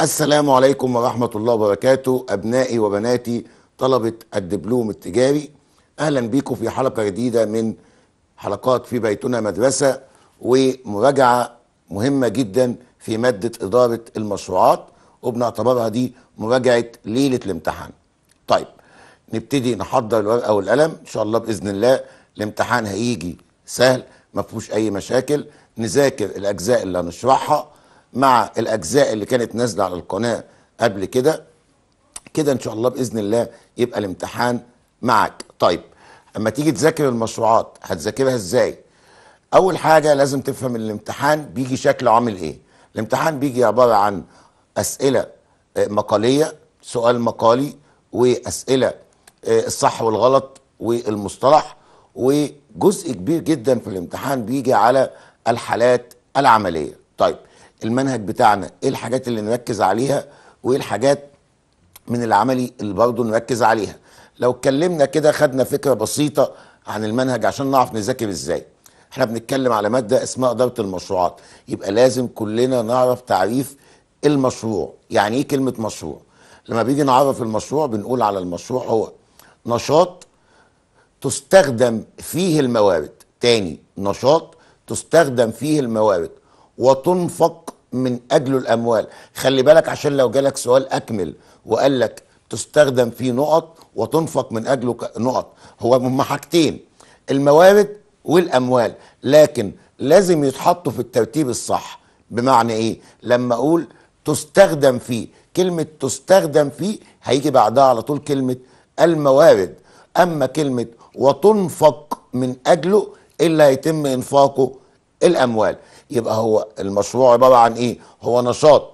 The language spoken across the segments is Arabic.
السلام عليكم ورحمة الله وبركاته أبنائي وبناتي طلبة الدبلوم التجاري أهلا بيكم في حلقة جديدة من حلقات في بيتنا مدرسة ومراجعة مهمة جدا في مادة إدارة المشروعات وبنعتبرها دي مراجعة ليلة الامتحان طيب نبتدي نحضر الورقة والقلم إن شاء الله بإذن الله الامتحان هيجي سهل ما فيهوش أي مشاكل نذاكر الأجزاء اللي هنشرحها مع الاجزاء اللي كانت نازله على القناه قبل كده كده ان شاء الله باذن الله يبقى الامتحان معك طيب اما تيجي تذاكر المشروعات هتذاكرها ازاي اول حاجه لازم تفهم الامتحان بيجي شكله عامل ايه الامتحان بيجي عباره عن اسئله آه، مقاليه سؤال مقالي واسئله آه، الصح والغلط والمصطلح وجزء كبير جدا في الامتحان بيجي على الحالات العمليه طيب المنهج بتاعنا ايه الحاجات اللي نركز عليها وايه الحاجات من العملي اللي برضه نركز عليها لو اتكلمنا كده خدنا فكره بسيطه عن المنهج عشان نعرف نذاكر ازاي احنا بنتكلم على ماده اسمها اداره المشروعات يبقى لازم كلنا نعرف تعريف المشروع يعني ايه كلمه مشروع لما بيجي نعرف المشروع بنقول على المشروع هو نشاط تستخدم فيه الموارد تاني نشاط تستخدم فيه الموارد وتنفق من أجله الأموال خلي بالك عشان لو جالك سؤال أكمل وقال لك تستخدم فيه نقط وتنفق من أجله نقط هو هما حاجتين الموارد والأموال لكن لازم يتحطوا في الترتيب الصح بمعنى إيه لما أقول تستخدم فيه كلمة تستخدم فيه هيجي بعدها على طول كلمة الموارد أما كلمة وتنفق من أجله إلا يتم إنفاقه الاموال يبقى هو المشروع عباره عن ايه هو نشاط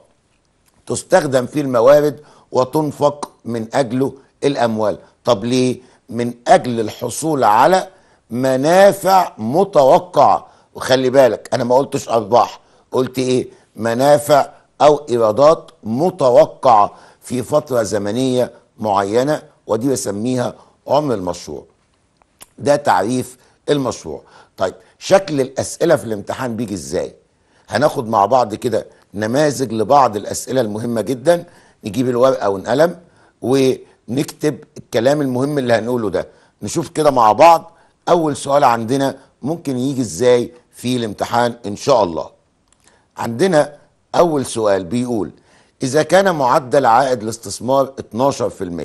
تستخدم فيه الموارد وتنفق من اجله الاموال طب ليه من اجل الحصول على منافع متوقعه وخلي بالك انا ما قلتش ارباح قلت ايه منافع او ايرادات متوقعه في فتره زمنيه معينه ودي بسميها عمر المشروع ده تعريف المشروع طيب شكل الاسئله في الامتحان بيجي ازاي هناخد مع بعض كده نماذج لبعض الاسئله المهمه جدا نجيب الورقه والقلم ونكتب الكلام المهم اللي هنقوله ده نشوف كده مع بعض اول سؤال عندنا ممكن يجي ازاي في الامتحان ان شاء الله عندنا اول سؤال بيقول اذا كان معدل عائد الاستثمار 12%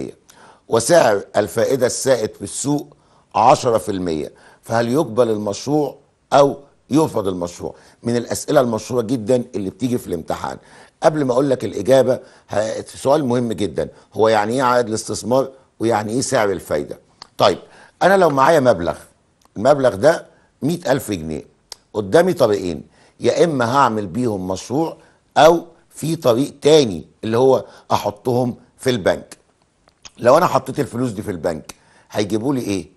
وسعر الفائده السائد في السوق 10% فهل يقبل المشروع او يرفض المشروع من الاسئله المشهوره جدا اللي بتيجي في الامتحان قبل ما اقول لك الاجابه سؤال مهم جدا هو يعني ايه عائد الاستثمار ويعني ايه سعر الفايده طيب انا لو معايا مبلغ المبلغ ده مئة ألف جنيه قدامي طريقين يا إما هعمل بيهم مشروع أو في طريق تاني اللي هو أحطهم في البنك لو أنا حطيت الفلوس دي في البنك هيجيبوا لي إيه؟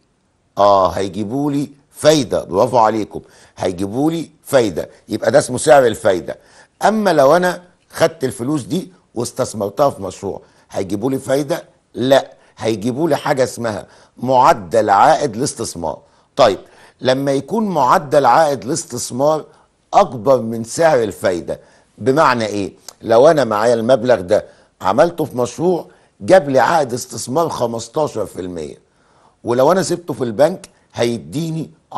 آه هيجيبوا لي فايده برافو عليكم هيجيبوا لي فايده يبقى ده اسمه سعر الفايده اما لو انا خدت الفلوس دي واستثمرتها في مشروع هيجيبوا لي فايده لا هيجيبوا لي حاجه اسمها معدل عائد الاستثمار طيب لما يكون معدل عائد الاستثمار اكبر من سعر الفايده بمعنى ايه لو انا معايا المبلغ ده عملته في مشروع جاب لي عائد استثمار 15% ولو انا سبته في البنك هيديني 10%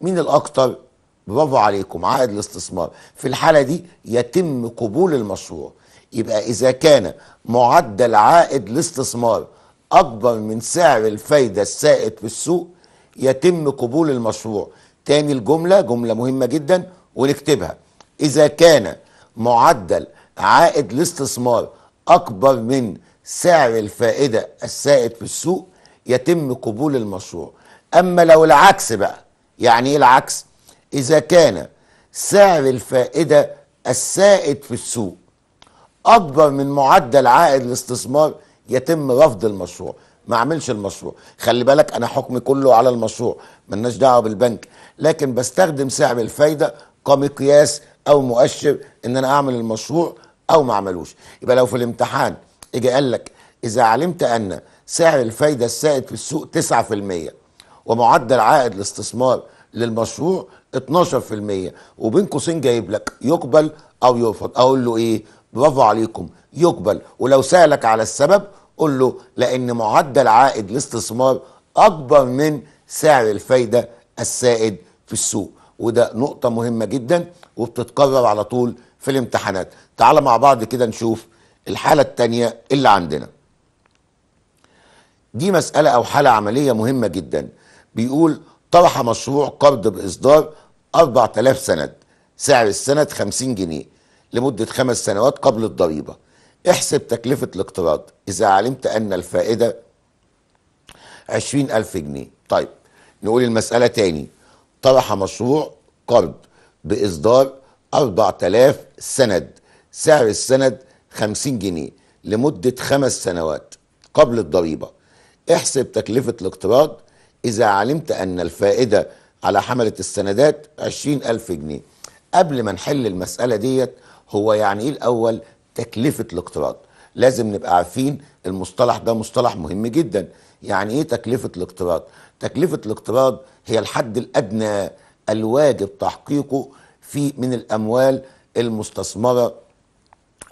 مين الاكتر برافو عليكم عائد الاستثمار في الحاله دي يتم قبول المشروع يبقى اذا كان معدل عائد الاستثمار اكبر من سعر الفايده السائد في السوق يتم قبول المشروع تاني الجمله جمله مهمه جدا ونكتبها اذا كان معدل عائد الاستثمار اكبر من سعر الفائده السائد في السوق يتم قبول المشروع اما لو العكس بقى يعني ايه العكس اذا كان سعر الفائده السائد في السوق اكبر من معدل عائد الاستثمار يتم رفض المشروع ما اعملش المشروع خلي بالك انا حكمي كله على المشروع ملناش دعوه بالبنك لكن بستخدم سعر الفايده كمقياس او مؤشر ان انا اعمل المشروع او ما اعملوش يبقى لو في الامتحان اجي قال لك اذا علمت ان سعر الفايده السائد في السوق 9% ومعدل عائد الاستثمار للمشروع 12% وبين قوسين جايب لك يقبل او يرفض اقول له ايه برافو عليكم يقبل ولو سالك على السبب قول له لان معدل عائد الاستثمار اكبر من سعر الفايده السائد في السوق وده نقطه مهمه جدا وبتتكرر على طول في الامتحانات تعال مع بعض كده نشوف الحاله الثانيه اللي عندنا دي مساله او حاله عمليه مهمه جدا بيقول طرح مشروع قرض باصدار 4000 سند سعر السند 50 جنيه لمده خمس سنوات قبل الضريبه احسب تكلفه الاقتراض اذا علمت ان الفائده 20000 جنيه طيب نقول المساله تاني طرح مشروع قرض باصدار 4000 سند سعر السند 50 جنيه لمده خمس سنوات قبل الضريبه احسب تكلفه الاقتراض إذا علمت أن الفائدة على حملة السندات 20000 جنيه قبل ما نحل المسألة ديت هو يعني إيه الأول تكلفة الاقتراض لازم نبقى عارفين المصطلح ده مصطلح مهم جدا يعني إيه تكلفة الاقتراض تكلفة الاقتراض هي الحد الأدنى الواجب تحقيقه في من الأموال المستثمرة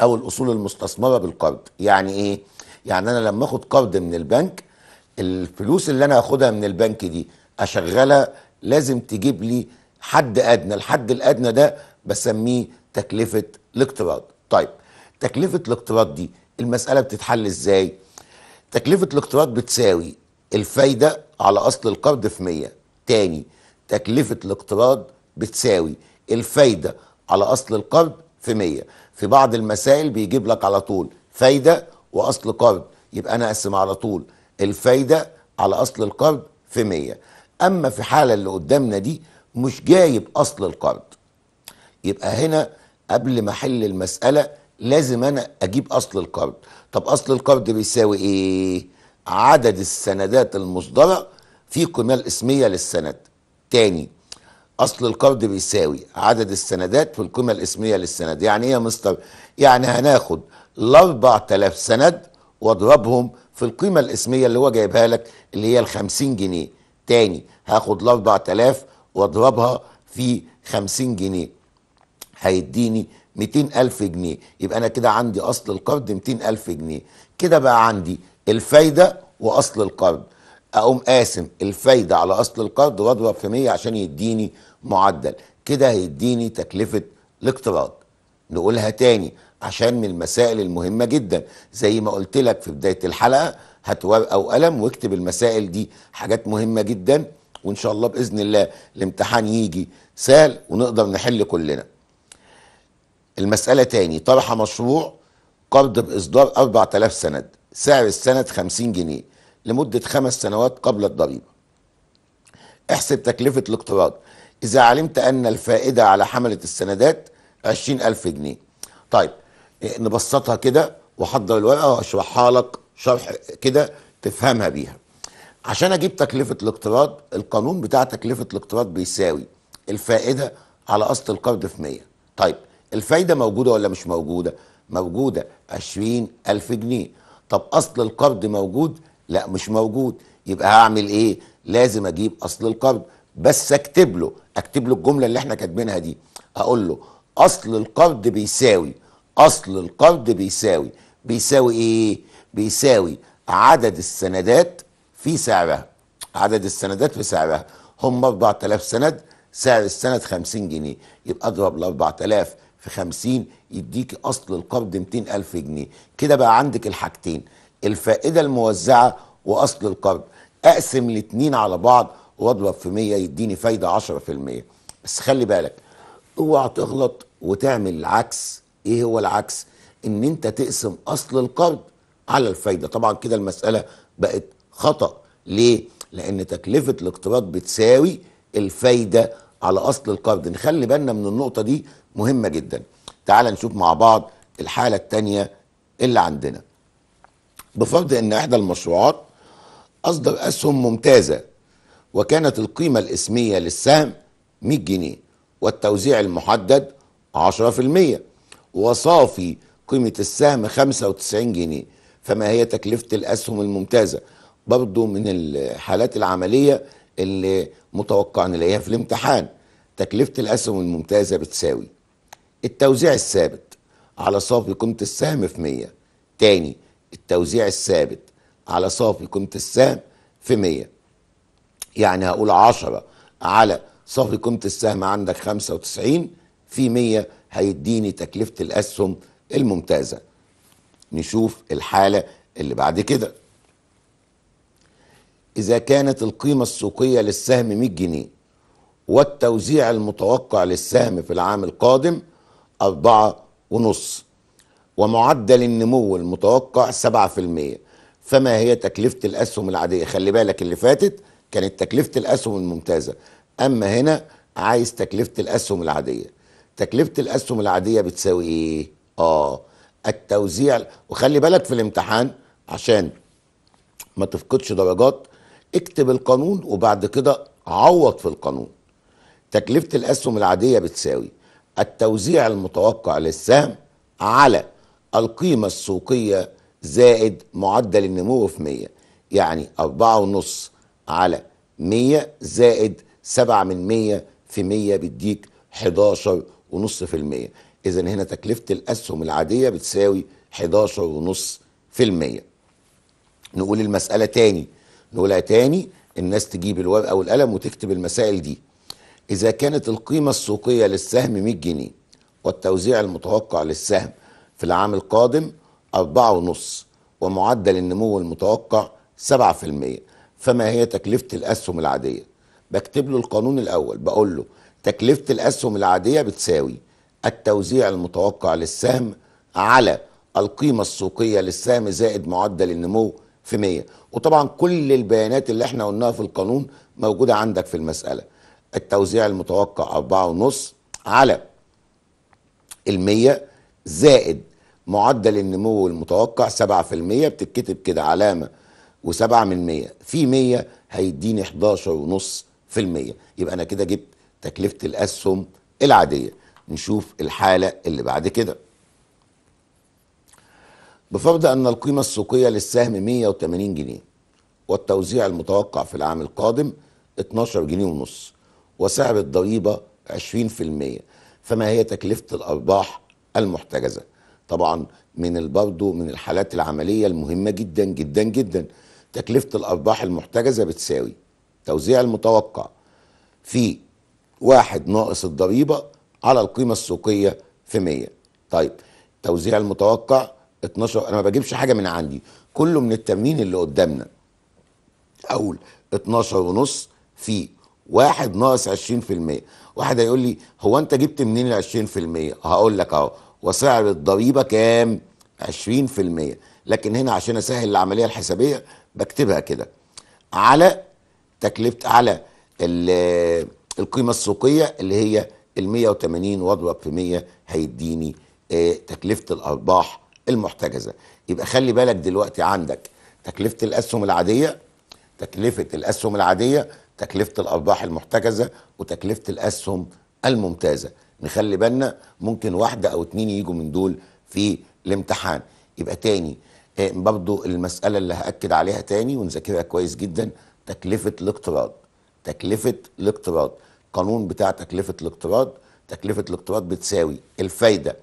أو الأصول المستثمرة بالقرض يعني إيه؟ يعني أنا لما أخد قرض من البنك الفلوس اللي انا هاخدها من البنك دي اشغلها لازم تجيب لي حد ادنى الحد الادنى ده بسميه تكلفه الاقتراض طيب تكلفه الاقتراض دي المساله بتتحل ازاي تكلفه الاقتراض بتساوي الفايده على اصل القرض في 100 تاني تكلفه الاقتراض بتساوي الفايده على اصل القرض في 100 في بعض المسائل بيجيب لك على طول فايده واصل قرض يبقى انا اقسم على طول الفايده على اصل القرض في 100 اما في حاله اللي قدامنا دي مش جايب اصل القرض يبقى هنا قبل ما احل المساله لازم انا اجيب اصل القرض طب اصل القرض بيساوي ايه عدد السندات المصدره في قيمه الاسميه للسند تاني اصل القرض بيساوي عدد السندات في القيمه الاسميه للسند يعني ايه يا مستر يعني هناخد ال 4000 سند واضربهم في القيمة الاسمية اللي هو جايبها لك اللي هي ال 50 جنيه تاني هاخد ال 4000 واضربها في 50 جنيه هيديني 200000 جنيه يبقى انا كده عندي اصل القرض 200000 جنيه كده بقى عندي الفايدة واصل القرض اقوم قاسم الفايدة على اصل القرض واضرب في 100 عشان يديني معدل كده هيديني تكلفة الاقتراض نقولها تاني عشان من المسائل المهمه جدا زي ما قلت لك في بدايه الحلقه هات ورقه وقلم واكتب المسائل دي حاجات مهمه جدا وان شاء الله باذن الله الامتحان يجي سهل ونقدر نحل كلنا المساله تاني طرح مشروع قرض باصدار 4000 سند سعر السند 50 جنيه لمده خمس سنوات قبل الضريبه احسب تكلفه الاقتراض اذا علمت ان الفائده على حمله السندات 20000 جنيه طيب نبسطها كده وحضر الورقه واشرحها لك شرح كده تفهمها بيها عشان اجيب تكلفه الاقتراض القانون بتاع تكلفه الاقتراض بيساوي الفائده على اصل القرض في 100 طيب الفايده موجوده ولا مش موجوده موجوده 20000 جنيه طب اصل القرض موجود لا مش موجود يبقى هعمل ايه لازم اجيب اصل القرض بس اكتب له اكتب له الجمله اللي احنا كاتبينها دي اقول له اصل القرض بيساوي اصل القرض بيساوي بيساوي ايه بيساوي عدد السندات في سعرها عدد السندات في سعرها هم 4000 سند سعر السند 50 جنيه يبقى اضرب ال 4000 في 50 يديك اصل القرض 200000 جنيه كده بقى عندك الحاجتين الفائده الموزعه واصل القرض اقسم الاثنين على بعض واضرب في 100 يديني فايده 10% بس خلي بالك اوعى تغلط وتعمل العكس ايه هو العكس ان انت تقسم اصل القرض على الفايده طبعا كده المساله بقت خطا ليه لان تكلفه الاقتراض بتساوي الفايده على اصل القرض نخلي بالنا من النقطه دي مهمه جدا تعال نشوف مع بعض الحاله الثانيه اللي عندنا بفرض ان احدى المشروعات اصدر اسهم ممتازه وكانت القيمه الاسميه للسهم 100 جنيه والتوزيع المحدد 10% وصافي قيمة السهم 95 جنيه فما هي تكلفة الأسهم الممتازة برضو من الحالات العملية اللي متوقع نلاقيها في الامتحان تكلفة الأسهم الممتازة بتساوي التوزيع الثابت على صافي قيمة السهم في 100 تاني التوزيع الثابت على صافي قيمة السهم في 100 يعني هقول 10 على صافي قيمة السهم عندك 95 في 100 هيديني تكلفه الاسهم الممتازه نشوف الحاله اللي بعد كده اذا كانت القيمه السوقيه للسهم 100 جنيه والتوزيع المتوقع للسهم في العام القادم أربعة ونص ومعدل النمو المتوقع سبعة في المية فما هي تكلفة الأسهم العادية خلي بالك اللي فاتت كانت تكلفة الأسهم الممتازة أما هنا عايز تكلفة الأسهم العادية تكلفه الاسهم العاديه بتساوي ايه اه التوزيع وخلي بالك في الامتحان عشان ما تفقدش درجات اكتب القانون وبعد كده عوض في القانون تكلفه الاسهم العاديه بتساوي التوزيع المتوقع للسهم على القيمه السوقيه زائد معدل النمو في 100 يعني 4.5 على 100 زائد 7 من 100 في 100 بيديك 11 ونص إذا هنا تكلفة الأسهم العادية بتساوي 11.5% نقول المسألة تاني نقولها تاني الناس تجيب الورقة والقلم وتكتب المسائل دي إذا كانت القيمة السوقية للسهم 100 جنيه والتوزيع المتوقع للسهم في العام القادم 4.5 ومعدل النمو المتوقع 7% فما هي تكلفة الأسهم العادية بكتب له القانون الأول بقول له تكلفة الأسهم العادية بتساوي التوزيع المتوقع للسهم على القيمة السوقية للسهم زائد معدل النمو في 100 وطبعا كل البيانات اللي احنا قلناها في القانون موجودة عندك في المسألة التوزيع المتوقع 4.5 على المية زائد معدل النمو المتوقع 7% بتتكتب كده علامة و7 من 100 في 100 هيديني 11.5% يبقى أنا كده جبت تكلفة الأسهم العادية نشوف الحالة اللي بعد كده بفرض أن القيمة السوقية للسهم 180 جنيه والتوزيع المتوقع في العام القادم 12 جنيه ونص وسعر الضريبة 20% فما هي تكلفة الأرباح المحتجزة طبعا من برضه من الحالات العملية المهمة جدا جدا جدا تكلفة الأرباح المحتجزة بتساوي توزيع المتوقع في واحد ناقص الضريبة على القيمة السوقية في 100 طيب توزيع المتوقع 12 انا ما بجيبش حاجه من عندي كله من التمرين اللي قدامنا أقول 12 ونص في واحد ناقص 20% واحد هيقول لي هو انت جبت منين ال 20% هقول لك اهو وسعر الضريبه كام 20% لكن هنا عشان اسهل العمليه الحسابيه بكتبها كده على تكلفه على القيمه السوقيه اللي هي ال 180 واضرب في 100 هيديني آه، تكلفه الارباح المحتجزه يبقى خلي بالك دلوقتي عندك تكلفه الاسهم العاديه تكلفه الاسهم العاديه تكلفه الارباح المحتجزه وتكلفه الاسهم الممتازه نخلي بالنا ممكن واحده او اتنين يجوا من دول في الامتحان يبقى تاني آه، برضو المساله اللي هاكد عليها تاني ونذاكرها كويس جدا تكلفه الاقتراض تكلفه الاقتراض قانون بتاع تكلفه الاقتراض تكلفه الاقتراض بتساوي الفايده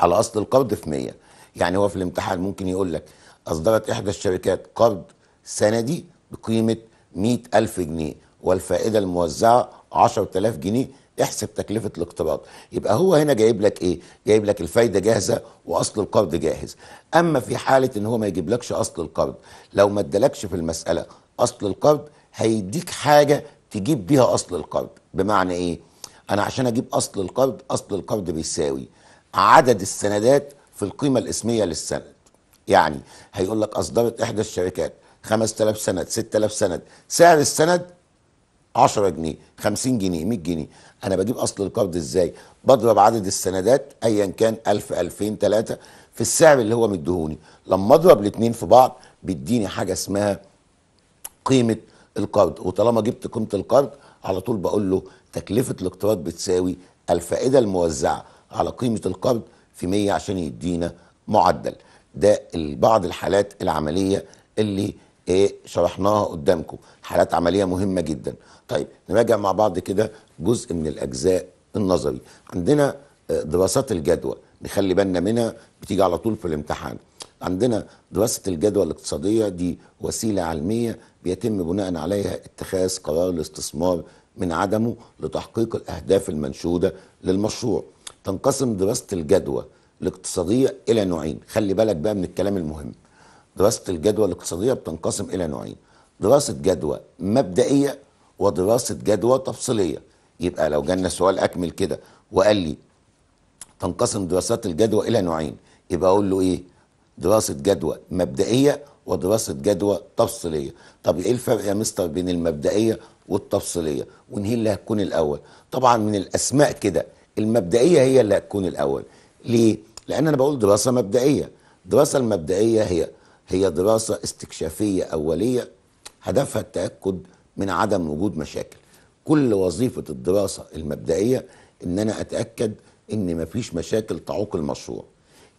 على اصل القرض في 100 يعني هو في الامتحان ممكن يقول لك اصدرت احدى الشركات قرض سندي بقيمه 100000 جنيه والفائده الموزعه 10000 جنيه احسب تكلفه الاقتراض يبقى هو هنا جايب لك ايه جايب لك الفايده جاهزه واصل القرض جاهز اما في حاله ان هو ما يجيبلكش اصل القرض لو ما ادالكش في المساله اصل القرض هيديك حاجه تجيب بيها اصل القرض بمعنى ايه انا عشان اجيب اصل القرض اصل القرض بيساوي عدد السندات في القيمه الاسميه للسند يعني هيقول لك اصدرت احدى الشركات 5000 سند 6000 سند سعر السند 10 جنيه 50 جنيه 100 جنيه انا بجيب اصل القرض ازاي بضرب عدد السندات ايا كان 1000 2000 3 في السعر اللي هو مديهوني لما اضرب الاثنين في بعض بيديني حاجه اسمها قيمه القرض وطالما جبت قيمه القرض على طول بقول له تكلفه الاقتراض بتساوي الفائده الموزعه على قيمه القرض في 100 عشان يدينا معدل ده بعض الحالات العمليه اللي ايه شرحناها قدامكم حالات عمليه مهمه جدا طيب نراجع مع بعض كده جزء من الاجزاء النظري عندنا آه، دراسات الجدوى نخلي بالنا منها بتيجي على طول في الامتحان عندنا دراسه الجدوى الاقتصاديه دي وسيله علميه بيتم بناء عليها اتخاذ قرار الاستثمار من عدمه لتحقيق الأهداف المنشودة للمشروع تنقسم دراسة الجدوى الاقتصادية إلى نوعين خلي بالك بقى من الكلام المهم دراسة الجدوى الاقتصادية بتنقسم إلى نوعين دراسة جدوى مبدئية ودراسة جدوى تفصيلية يبقى لو جالنا سؤال أكمل كده وقال لي تنقسم دراسات الجدوى إلى نوعين يبقى أقول له إيه دراسة جدوى مبدئية ودراسه جدوى تفصيليه طب ايه الفرق يا مستر بين المبدئيه والتفصيليه ونهي اللي هتكون الاول طبعا من الاسماء كده المبدئيه هي اللي هتكون الاول ليه لان انا بقول دراسه مبدئيه الدراسه المبدئيه هي هي دراسه استكشافيه اوليه هدفها التاكد من عدم وجود مشاكل كل وظيفه الدراسه المبدئيه ان انا اتاكد ان مفيش مشاكل تعوق المشروع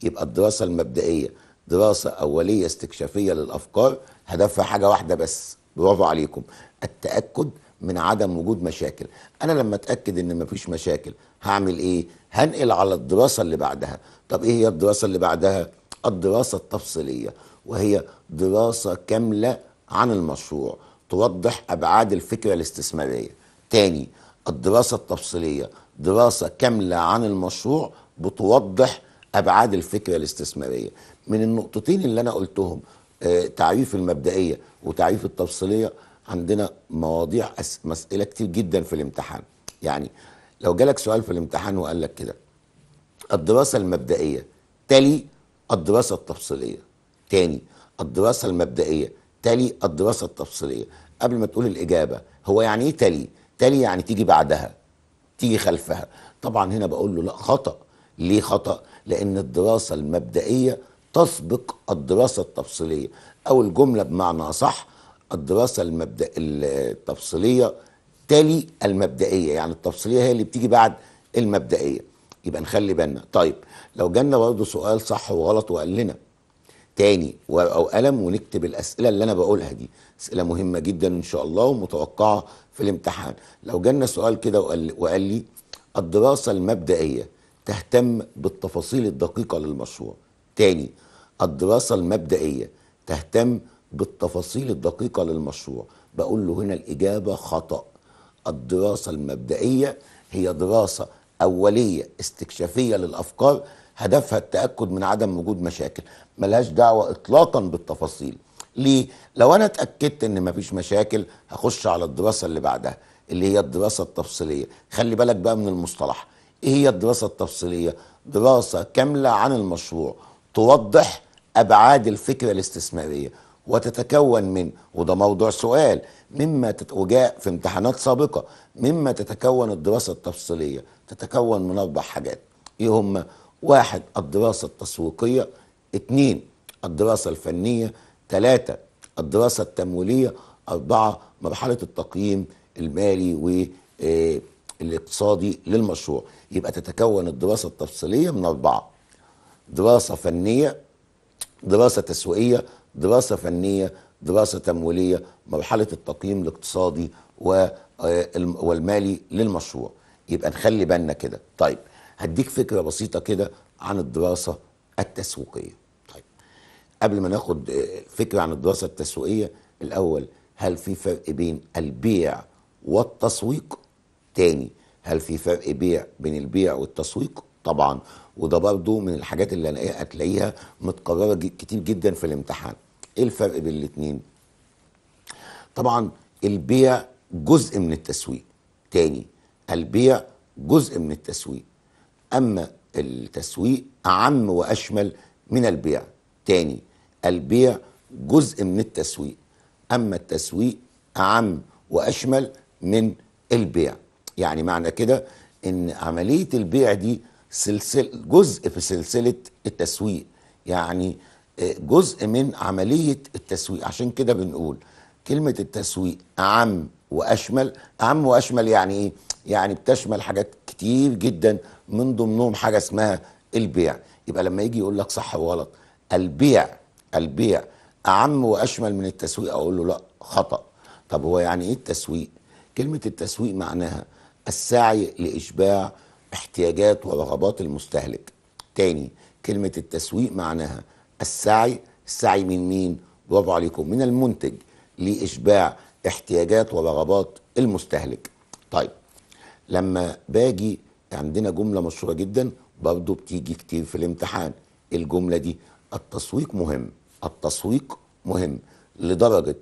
يبقى الدراسه المبدئيه دراسة أولية استكشافية للأفكار هدفها حاجة واحدة بس برافو عليكم التأكد من عدم وجود مشاكل أنا لما أتأكد إن مفيش مشاكل هعمل إيه؟ هنقل على الدراسة اللي بعدها طب إيه هي الدراسة اللي بعدها؟ الدراسة التفصيلية وهي دراسة كاملة عن المشروع توضح أبعاد الفكرة الاستثمارية تاني الدراسة التفصيلية دراسة كاملة عن المشروع بتوضح أبعاد الفكرة الاستثمارية من النقطتين اللي انا قلتهم آه، تعريف المبدئيه وتعريف التفصيليه عندنا مواضيع مسألة كتير جدا في الامتحان يعني لو جالك سؤال في الامتحان وقال لك كده الدراسة المبدئية تلي الدراسة التفصيلية تاني الدراسة المبدئية تلي الدراسة التفصيلية قبل ما تقول الإجابة هو يعني إيه تلي؟ تلي يعني تيجي بعدها تيجي خلفها طبعا هنا بقول له لا خطأ ليه خطأ؟ لأن الدراسة المبدئية تسبق الدراسة التفصيلية أو الجملة بمعنى أصح الدراسة المبدأ التفصيلية تالي المبدئية يعني التفصيلية هي اللي بتيجي بعد المبدئية يبقى نخلي بالنا طيب لو جالنا برضه سؤال صح وغلط وقال لنا تاني ورقة وقلم ونكتب الأسئلة اللي أنا بقولها دي أسئلة مهمة جدا إن شاء الله ومتوقعة في الامتحان لو جالنا سؤال كده وقال, وقال لي الدراسة المبدئية تهتم بالتفاصيل الدقيقة للمشروع تاني الدراسة المبدئية تهتم بالتفاصيل الدقيقة للمشروع بقول له هنا الإجابة خطأ الدراسة المبدئية هي دراسة أولية استكشافية للأفكار هدفها التأكد من عدم وجود مشاكل ملهاش دعوة إطلاقا بالتفاصيل ليه؟ لو أنا اتأكدت إن مفيش مشاكل هخش على الدراسة اللي بعدها اللي هي الدراسة التفصيلية خلي بالك بقى من المصطلح إيه هي الدراسة التفصيلية؟ دراسة كاملة عن المشروع توضح ابعاد الفكره الاستثماريه وتتكون من وده موضوع سؤال مما وجاء في امتحانات سابقه مما تتكون الدراسه التفصيليه تتكون من اربع حاجات ايه هم واحد الدراسه التسويقيه اثنين الدراسه الفنيه ثلاثه الدراسه التمويليه اربعه مرحله التقييم المالي و آه، الاقتصادي للمشروع يبقى تتكون الدراسه التفصيليه من اربعه دراسه فنيه دراسه تسويقيه دراسه فنيه دراسه تمويليه مرحله التقييم الاقتصادي آه، والمالي للمشروع يبقى نخلي بالنا كده طيب هديك فكره بسيطه كده عن الدراسه التسويقيه طيب قبل ما ناخد آه، فكره عن الدراسه التسويقيه الاول هل في فرق بين البيع والتسويق تاني هل في فرق بيع بين البيع والتسويق طبعا وده برضو من الحاجات اللي انا إيه، هتلاقيها متكرره كتير جدا في الامتحان ايه الفرق بين الاثنين طبعا البيع جزء من التسويق تاني البيع جزء من التسويق اما التسويق اعم واشمل من البيع تاني البيع جزء من التسويق اما التسويق اعم واشمل من البيع يعني معنى كده ان عمليه البيع دي سلسل جزء في سلسله التسويق يعني آه، جزء من عمليه التسويق عشان كده بنقول كلمه التسويق اعم واشمل اعم واشمل يعني ايه يعني بتشمل حاجات كتير جدا من ضمنهم حاجه اسمها البيع يبقى لما يجي يقول لك صح وغلط البيع البيع اعم واشمل من التسويق اقول له لا خطا طب هو يعني ايه التسويق كلمه التسويق معناها السعي لاشباع احتياجات ورغبات المستهلك تاني كلمة التسويق معناها السعي السعي من مين برافو عليكم من المنتج لإشباع احتياجات ورغبات المستهلك طيب لما باجي عندنا جملة مشهورة جدا برضو بتيجي كتير في الامتحان الجملة دي التسويق مهم التسويق مهم لدرجة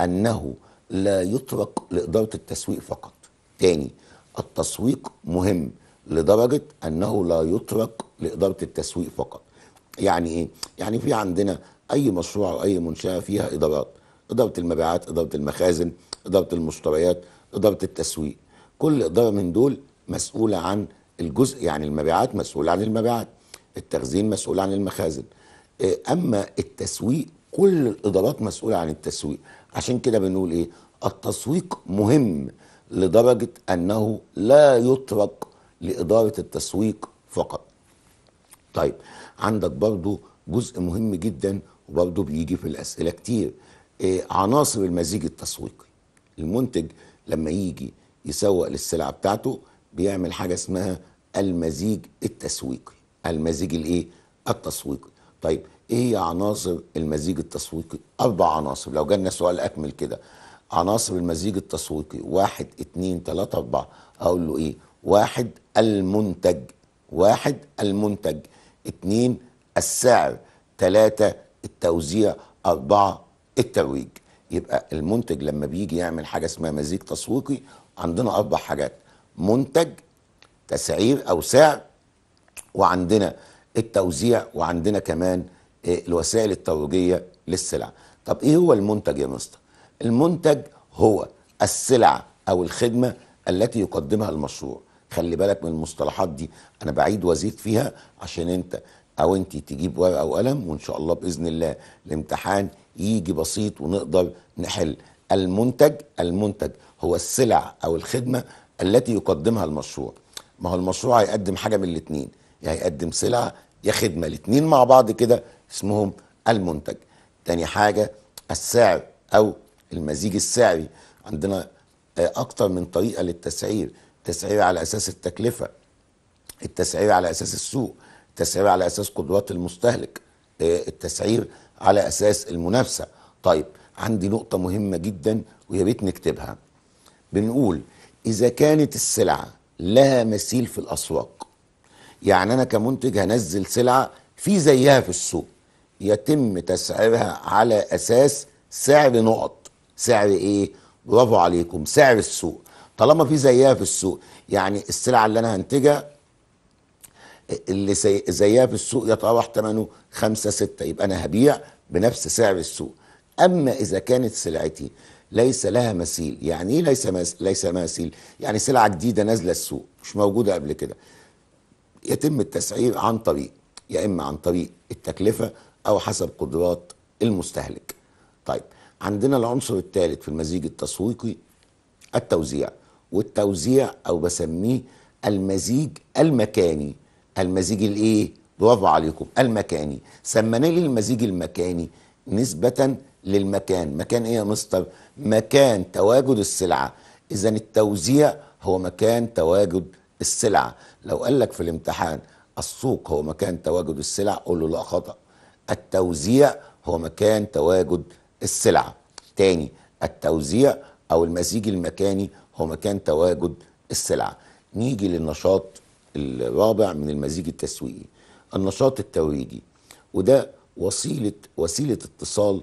أنه لا يترك لإدارة التسويق فقط تاني التسويق مهم لدرجه انه لا يترك لاداره التسويق فقط. يعني ايه؟ يعني في عندنا اي مشروع او اي منشاه فيها ادارات، اداره المبيعات، اداره المخازن، اداره المشتريات، اداره التسويق. كل اداره من دول مسؤوله عن الجزء يعني المبيعات مسؤوله عن المبيعات، التخزين مسؤول عن المخازن. إيه، اما التسويق كل الادارات مسؤوله عن التسويق، عشان كده بنقول ايه؟ التسويق مهم لدرجه انه لا يترك لإدارة التسويق فقط طيب عندك برضو جزء مهم جدا وبرضو بيجي في الأسئلة كتير إيه عناصر المزيج التسويقي المنتج لما يجي يسوق للسلعة بتاعته بيعمل حاجة اسمها المزيج التسويقي المزيج الايه التسويقي طيب ايه هي عناصر المزيج التسويقي اربع عناصر لو جالنا سؤال اكمل كده عناصر المزيج التسويقي واحد اتنين تلاتة اربعة اقول له ايه واحد المنتج واحد المنتج اتنين السعر تلاتة التوزيع أربعة الترويج يبقى المنتج لما بيجي يعمل حاجة اسمها مزيج تسويقي عندنا أربع حاجات منتج تسعير أو سعر وعندنا التوزيع وعندنا كمان آه، الوسائل الترويجية للسلع طب إيه هو المنتج يا مستر؟ المنتج هو السلع أو الخدمة التي يقدمها المشروع خلي بالك من المصطلحات دي انا بعيد وازيد فيها عشان انت او انت تجيب ورقه وقلم وان شاء الله باذن الله الامتحان يجي بسيط ونقدر نحل المنتج المنتج هو السلع او الخدمه التي يقدمها المشروع ما هو المشروع هيقدم حاجه من الاثنين يا هيقدم سلعه يا خدمه الاثنين مع بعض كده اسمهم المنتج تاني حاجه السعر او المزيج السعري عندنا آه، اكتر من طريقه للتسعير التسعير على اساس التكلفه التسعير على اساس السوق التسعير على اساس قدرات المستهلك آه، التسعير على اساس المنافسه طيب عندي نقطه مهمه جدا ويا ريت نكتبها بنقول اذا كانت السلعه لها مثيل في الاسواق يعني انا كمنتج هنزل سلعه في زيها في السوق يتم تسعيرها على اساس سعر نقط سعر ايه برافو عليكم سعر السوق طالما في زيها في السوق يعني السلعه اللي انا هنتجها اللي زيها في السوق يتراوح ثمنه 5 6 يبقى انا هبيع بنفس سعر السوق اما اذا كانت سلعتي ليس لها مثيل يعني ايه ليس مس... ليس مثيل يعني سلعه جديده نازله السوق مش موجوده قبل كده يتم التسعير عن طريق يا اما عن طريق التكلفه او حسب قدرات المستهلك طيب عندنا العنصر الثالث في المزيج التسويقي التوزيع والتوزيع او بسميه المزيج المكاني المزيج الايه برافو عليكم المكاني سميناه لي المزيج المكاني نسبة للمكان مكان ايه يا مستر مكان تواجد السلعة اذا التوزيع هو مكان تواجد السلعة لو قال لك في الامتحان السوق هو مكان تواجد السلع قول له لا خطأ التوزيع هو مكان تواجد السلعة تاني التوزيع او المزيج المكاني هو مكان تواجد السلعة نيجي للنشاط الرابع من المزيج التسويقي النشاط الترويجي وده وسيلة وسيلة اتصال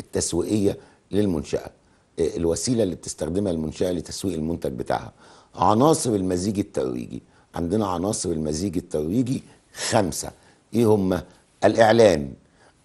التسويقية للمنشأة آه، الوسيلة اللي بتستخدمها المنشأة لتسويق المنتج بتاعها عناصر المزيج الترويجي عندنا عناصر المزيج الترويجي خمسة ايه هم الإعلان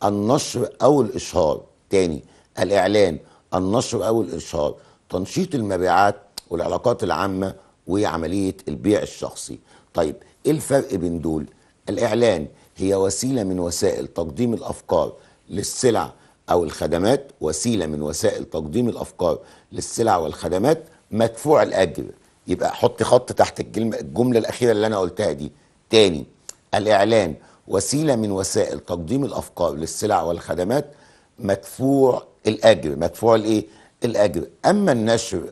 النشر أو الإشهار تاني الإعلان النشر أو الإشهار تنشيط المبيعات والعلاقات العامة وعملية البيع الشخصي طيب ايه الفرق بين دول الاعلان هي وسيلة من وسائل تقديم الافكار للسلع او الخدمات وسيلة من وسائل تقديم الافكار للسلع والخدمات مدفوع الاجر يبقى حط خط تحت الجملة, الجملة الاخيرة اللي انا قلتها دي تاني الاعلان وسيلة من وسائل تقديم الافكار للسلع والخدمات مدفوع الاجر مدفوع الايه الأجر أما النشر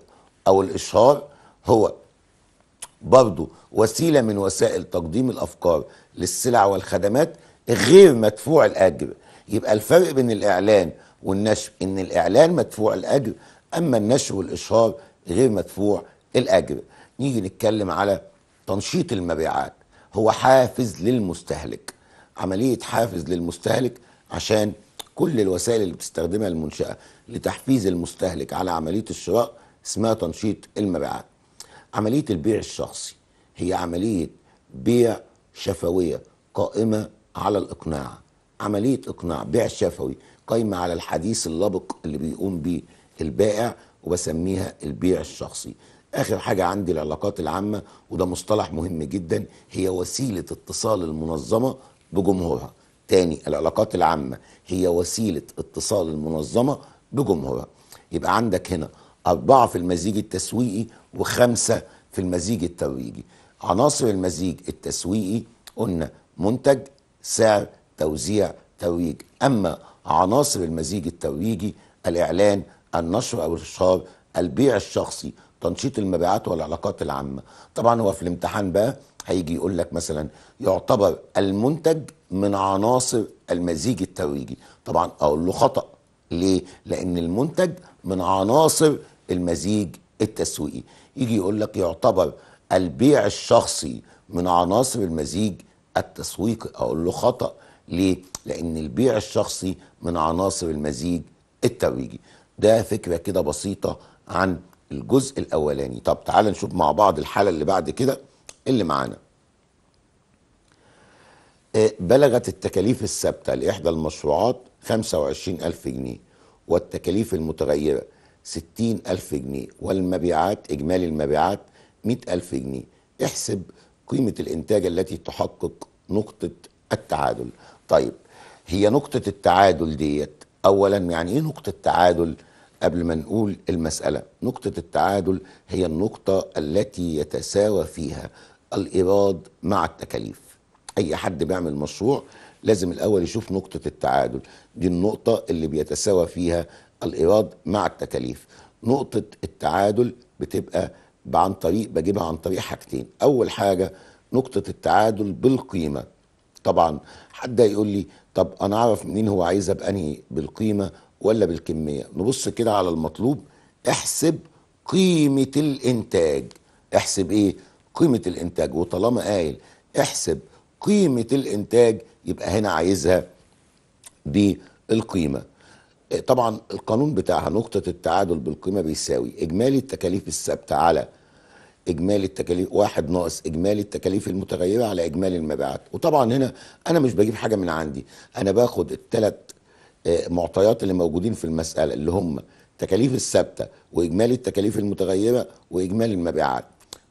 أو الإشهار هو برضه وسيلة من وسائل تقديم الأفكار للسلع والخدمات غير مدفوع الأجر يبقى الفرق بين الإعلان والنشر إن الإعلان مدفوع الأجر أما النشر والإشهار غير مدفوع الأجر نيجي نتكلم على تنشيط المبيعات هو حافز للمستهلك عملية حافز للمستهلك عشان كل الوسائل اللي بتستخدمها المنشأة لتحفيز المستهلك على عملية الشراء اسمها تنشيط المبيعات عملية البيع الشخصي هي عملية بيع شفوية قائمة على الإقناع عملية إقناع بيع شفوي قائمة على الحديث اللبق اللي بيقوم به البائع وبسميها البيع الشخصي آخر حاجة عندي العلاقات العامة وده مصطلح مهم جدا هي وسيلة اتصال المنظمة بجمهورها تاني العلاقات العامة هي وسيلة اتصال المنظمة بجمهورها يبقى عندك هنا أربعة في المزيج التسويقي وخمسة في المزيج الترويجي عناصر المزيج التسويقي قلنا منتج سعر توزيع ترويج أما عناصر المزيج الترويجي الإعلان النشر أو الإشهار البيع الشخصي تنشيط المبيعات والعلاقات العامة طبعا هو في الامتحان بقى هيجي يقول لك مثلا يعتبر المنتج من عناصر المزيج الترويجي طبعا اقول له خطأ ليه؟ لأن المنتج من عناصر المزيج التسويقي يجي يقول لك يعتبر البيع الشخصي من عناصر المزيج التسويقي أقول له خطأ ليه؟ لأن البيع الشخصي من عناصر المزيج الترويجي ده فكرة كده بسيطة عن الجزء الأولاني طب تعال نشوف مع بعض الحالة اللي بعد كده اللي معانا آه، بلغت التكاليف الثابتة لإحدى المشروعات 25000 جنيه والتكاليف المتغيرة 60000 جنيه والمبيعات إجمالي المبيعات 100000 جنيه احسب قيمة الإنتاج التي تحقق نقطة التعادل طيب هي نقطة التعادل ديت أولا يعني إيه نقطة تعادل قبل ما نقول المسألة نقطة التعادل هي النقطة التي يتساوى فيها الإيراد مع التكاليف اي حد بيعمل مشروع لازم الاول يشوف نقطه التعادل دي النقطه اللي بيتساوى فيها الايراد مع التكاليف نقطه التعادل بتبقى عن طريق بجيبها عن طريق حاجتين اول حاجه نقطه التعادل بالقيمه طبعا حد يقول لي طب انا اعرف منين هو عايزها بانهي بالقيمه ولا بالكميه نبص كده على المطلوب احسب قيمه الانتاج احسب ايه قيمه الانتاج وطالما قايل احسب قيمه الانتاج يبقى هنا عايزها بالقيمه آه، طبعا القانون بتاعها نقطه التعادل بالقيمه بيساوي اجمالي التكاليف الثابته على اجمالي التكاليف واحد ناقص اجمالي التكاليف المتغيره على اجمالي المبيعات وطبعا هنا انا مش بجيب حاجه من عندي انا باخد التلات آه، معطيات اللي موجودين في المساله اللي هم التكاليف الثابته واجمالي التكاليف المتغيره واجمالي المبيعات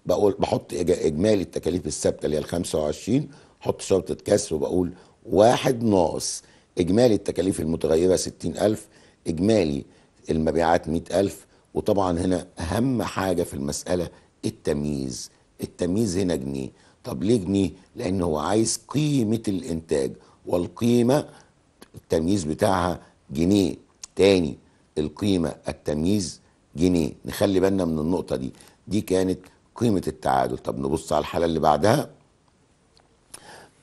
بقول بحط اجمالي التكاليف الثابته اللي هي ال 25 حط شرطة كسر وبقول واحد ناقص إجمالي التكاليف المتغيرة 60000 إجمالي المبيعات 100000 وطبعا هنا أهم حاجة في المسألة التمييز التمييز هنا جنيه طب ليه جنيه؟ لأن هو عايز قيمة الإنتاج والقيمة التمييز بتاعها جنيه تاني القيمة التمييز جنيه نخلي بالنا من النقطة دي دي كانت قيمة التعادل طب نبص على الحالة اللي بعدها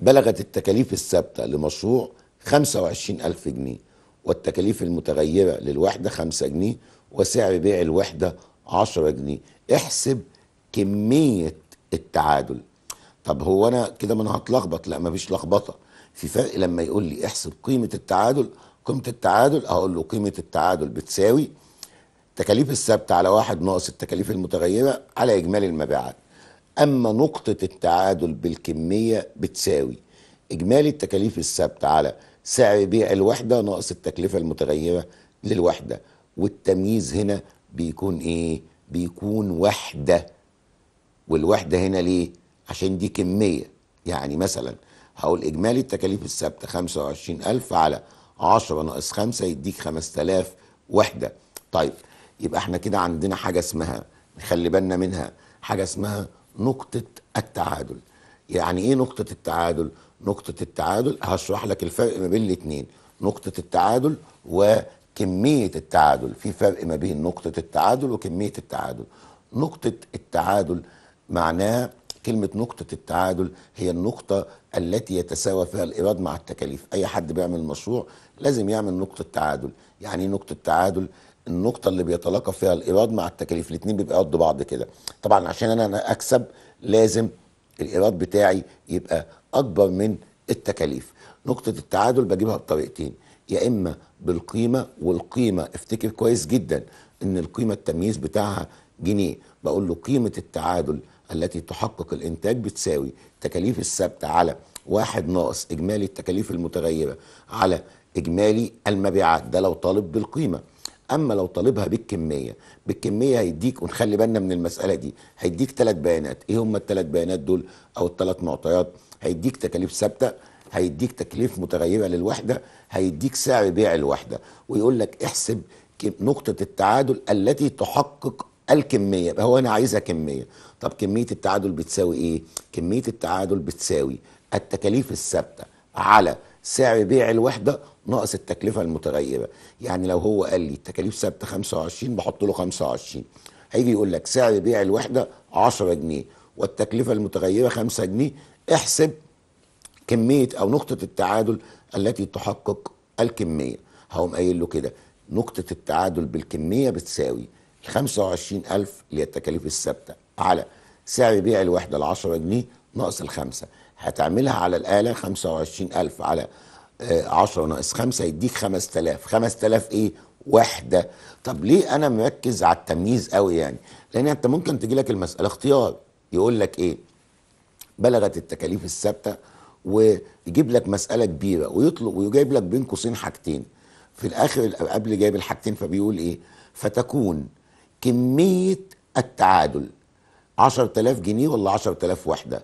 بلغت التكاليف الثابتة لمشروع 25 ألف جنيه والتكاليف المتغيرة للوحدة 5 جنيه وسعر بيع الوحدة 10 جنيه احسب كمية التعادل طب هو أنا كده ما أنا هتلخبط لا مفيش لخبطة في فرق لما يقول لي احسب قيمة التعادل قيمة التعادل أقول له قيمة التعادل بتساوي التكاليف الثابتة على واحد ناقص التكاليف المتغيرة على إجمالي المبيعات أما نقطة التعادل بالكمية بتساوي إجمالي التكاليف الثابتة على سعر بيع الوحدة ناقص التكلفة المتغيرة للوحدة والتمييز هنا بيكون إيه؟ بيكون وحدة والوحدة هنا ليه؟ عشان دي كمية يعني مثلا هقول إجمالي التكاليف الثابتة 25000 على 10 ناقص 5 يديك 5000 وحدة طيب يبقى احنا كده عندنا حاجة اسمها نخلي بالنا منها حاجة اسمها نقطة التعادل يعني ايه نقطة التعادل نقطة التعادل هشرح لك الفرق ما بين الاتنين نقطة التعادل وكمية التعادل في فرق ما بين نقطة التعادل وكمية التعادل نقطة التعادل معناها كلمة نقطة التعادل هي النقطة التي يتساوى فيها الإيراد مع التكاليف أي حد بيعمل مشروع لازم يعمل نقطة تعادل يعني إيه نقطة تعادل النقطه اللي بيتلاقى فيها الايراد مع التكاليف الاثنين بيبقى قد بعض كده طبعا عشان انا اكسب لازم الايراد بتاعي يبقى اكبر من التكاليف نقطه التعادل بجيبها بطريقتين يا اما بالقيمه والقيمه افتكر كويس جدا ان القيمه التمييز بتاعها جنيه بقول له قيمه التعادل التي تحقق الانتاج بتساوي تكاليف الثابته على واحد ناقص اجمالي التكاليف المتغيره على اجمالي المبيعات ده لو طالب بالقيمه اما لو طالبها بالكميه بالكميه هيديك ونخلي بالنا من المساله دي هيديك ثلاث بيانات ايه هم الثلاث بيانات دول او الثلاث معطيات هيديك تكاليف ثابته هيديك تكليف متغيره للوحده هيديك سعر بيع الوحده ويقول لك احسب نقطه التعادل التي تحقق الكميه يبقى هو انا عايزها كميه طب كميه التعادل بتساوي ايه كميه التعادل بتساوي التكاليف الثابته على سعر بيع الوحده ناقص التكلفه المتغيره يعني لو هو قال لي التكاليف ثابته 25 بحط له 25 هيجي يقول لك سعر بيع الوحده 10 جنيه والتكلفه المتغيره 5 جنيه احسب كميه او نقطه التعادل التي تحقق الكميه هقوم قايل له كده نقطه التعادل بالكميه بتساوي 25000 اللي هي التكاليف الثابته على سعر بيع الوحده ال 10 جنيه ناقص الخمسه هتعملها على الآلة 25000 على 10 آه، ناقص 5 يديك 5000 5000 إيه؟ وحده طب ليه أنا مركز على التمييز قوي يعني؟ لأن أنت ممكن تجي لك المسألة اختيار يقول لك إيه؟ بلغت التكاليف الثابتة ويجيب لك مسألة كبيرة ويطلب ويجيب لك بين قوسين حاجتين في الآخر قبل جايب الحاجتين فبيقول إيه؟ فتكون كمية التعادل 10000 جنيه ولا 10000 وحده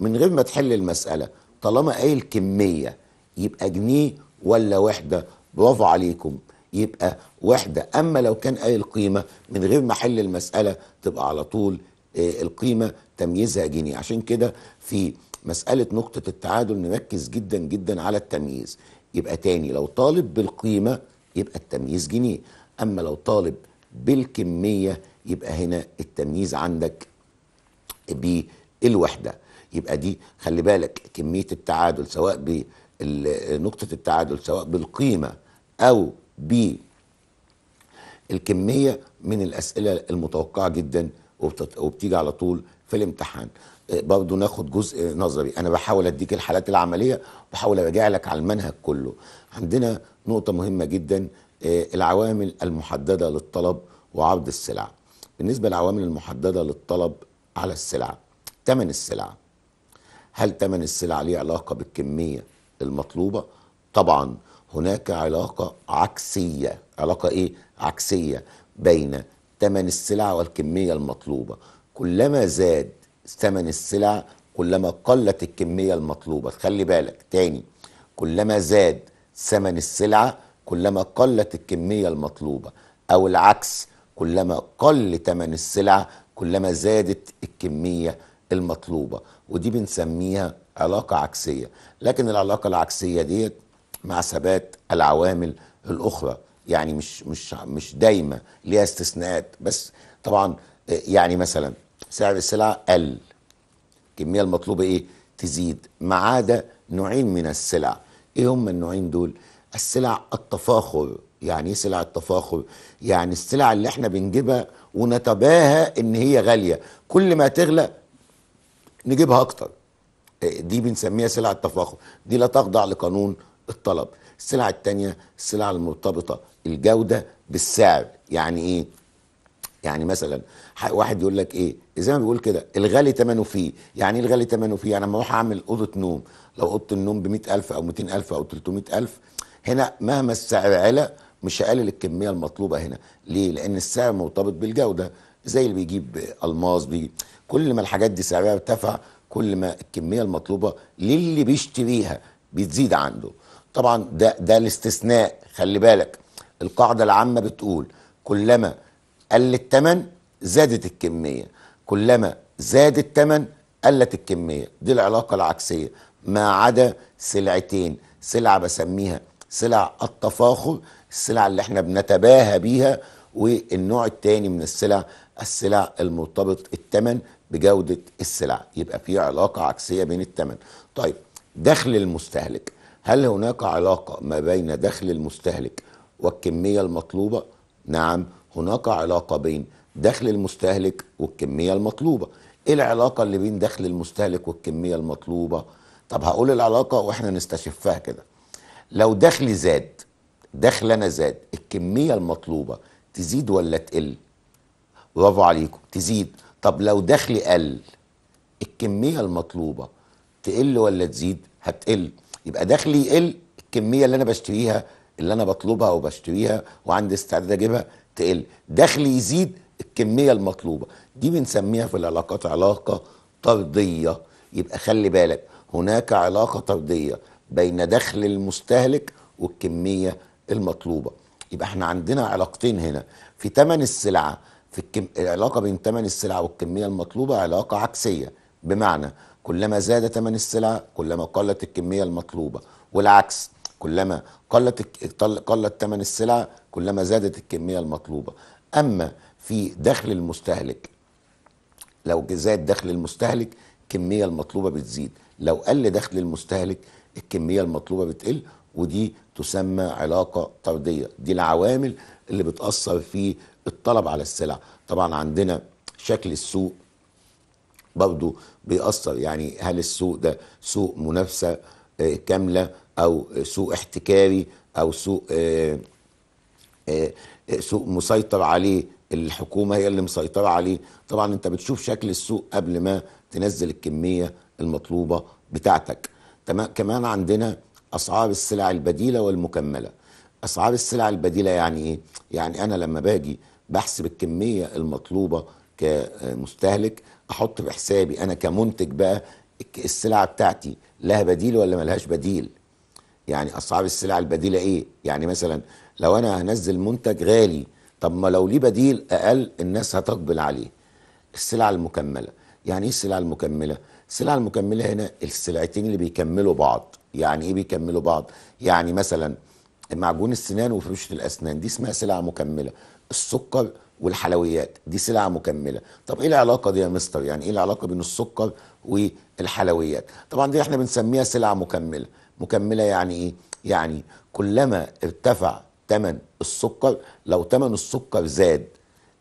من غير ما تحل المسألة طالما قايل كمية يبقى جنيه ولا وحدة برافو عليكم يبقى وحدة أما لو كان قايل قيمة من غير ما حل المسألة تبقى على طول آه، القيمة تمييزها جنيه عشان كده في مسألة نقطة التعادل نركز جدا جدا على التمييز يبقى تاني لو طالب بالقيمة يبقى التمييز جنيه أما لو طالب بالكمية يبقى هنا التمييز عندك بالوحدة يبقى دي خلي بالك كميه التعادل سواء بنقطه التعادل سواء بالقيمه او بالكميه من الاسئله المتوقعه جدا وبتيجي على طول في الامتحان آه، برضه ناخد جزء نظري انا بحاول اديك الحالات العمليه بحاول اراجع لك على المنهج كله عندنا نقطه مهمه جدا آه، العوامل المحدده للطلب وعرض السلع بالنسبه للعوامل المحدده للطلب على السلع ثمن السلع هل ثمن السلع ليه علاقه بالكميه المطلوبه طبعا هناك علاقه عكسيه علاقه ايه عكسيه بين ثمن السلع والكميه المطلوبه كلما زاد ثمن السلع كلما قلت الكميه المطلوبه خلي بالك تاني كلما زاد ثمن السلعه كلما قلت الكميه المطلوبه او العكس كلما قل ثمن السلعه كلما زادت الكميه المطلوبه ودي بنسميها علاقه عكسيه لكن العلاقه العكسيه ديت مع ثبات العوامل الاخرى يعني مش مش مش دايما ليها استثناءات بس طبعا يعني مثلا سعر السلعه قل الكميه المطلوبه ايه تزيد ما عدا نوعين من السلع ايه هم النوعين دول السلع التفاخر يعني ايه سلع التفاخر يعني السلع اللي احنا بنجيبها ونتباهى ان هي غاليه كل ما تغلى نجيبها اكتر إيه، دي بنسميها سلع التفاخر دي لا تخضع لقانون الطلب السلعه التانية السلع المرتبطه الجوده بالسعر يعني ايه يعني مثلا واحد يقول لك ايه زي ما بيقول كده الغالي تمنه فيه يعني ايه الغالي تمنه فيه يعني لما اروح اعمل اوضه نوم لو اوضه النوم ب ألف او ألف او ألف هنا مهما السعر علا مش هقلل الكميه المطلوبه هنا ليه لان السعر مرتبط بالجوده زي اللي بيجيب الماس بيجيب كل ما الحاجات دي سعرها ارتفع كل ما الكميه المطلوبه للي بيشتريها بتزيد عنده طبعا ده ده الاستثناء خلي بالك القاعده العامه بتقول كلما قل الثمن زادت الكميه كلما زاد الثمن قلت الكميه دي العلاقه العكسيه ما عدا سلعتين سلعه بسميها سلع التفاخر السلع اللي احنا بنتباهى بيها والنوع الثاني من السلع السلع المرتبط الثمن بجودة السلع يبقى في علاقة عكسية بين الثمن طيب دخل المستهلك هل هناك علاقة ما بين دخل المستهلك والكمية المطلوبة؟ نعم هناك علاقة بين دخل المستهلك والكمية المطلوبة ايه العلاقة اللي بين دخل المستهلك والكمية المطلوبة؟ طب هقول العلاقة واحنا نستشفها كده لو دخلي زاد دخلنا زاد الكمية المطلوبة تزيد ولا تقل؟ برافو عليكم تزيد طب لو دخلي قل الكميه المطلوبه تقل ولا تزيد هتقل يبقى دخلي يقل الكميه اللي انا بشتريها اللي انا بطلبها وبشتريها وعندي استعداد اجيبها تقل دخلي يزيد الكميه المطلوبه دي بنسميها في العلاقات علاقه طرديه يبقى خلي بالك هناك علاقه طرديه بين دخل المستهلك والكميه المطلوبه يبقى احنا عندنا علاقتين هنا في ثمن السلعه في الكم... العلاقه بين ثمن السلع والكميه المطلوبه علاقه عكسيه بمعنى كلما زاد ثمن السلع كلما قلت الكميه المطلوبه والعكس كلما قلت قلت ثمن السلع كلما زادت الكميه المطلوبه اما في دخل المستهلك لو زاد دخل المستهلك الكميه المطلوبه بتزيد لو قل دخل المستهلك الكميه المطلوبه بتقل ودي تسمى علاقه طرديه دي العوامل اللي بتاثر في الطلب على السلع طبعا عندنا شكل السوق برضه بيأثر يعني هل السوق ده سوق منافسة آه، كاملة أو سوق احتكاري أو سوق آه، آه، سوق مسيطر عليه الحكومة هي اللي مسيطرة عليه طبعا أنت بتشوف شكل السوق قبل ما تنزل الكمية المطلوبة بتاعتك كمان عندنا أسعار السلع البديلة والمكملة أسعار السلع البديلة يعني إيه؟ يعني أنا لما باجي بحسب الكميه المطلوبه كمستهلك احط في حسابي انا كمنتج بقى السلعه بتاعتي لها بديل ولا ملهاش بديل يعني أصعب السلع البديله ايه يعني مثلا لو انا هنزل منتج غالي طب ما لو ليه بديل اقل الناس هتقبل عليه السلع المكمله يعني ايه السلع المكمله السلع المكمله هنا السلعتين اللي بيكملوا بعض يعني ايه بيكملوا بعض يعني مثلا معجون السنان وفروشة الاسنان دي اسمها سلعه مكمله السكر والحلويات دي سلعه مكمله طب ايه العلاقه دي يا مستر يعني ايه العلاقه بين السكر والحلويات طبعا دي احنا بنسميها سلعه مكمله مكمله يعني ايه يعني كلما ارتفع ثمن السكر لو ثمن السكر زاد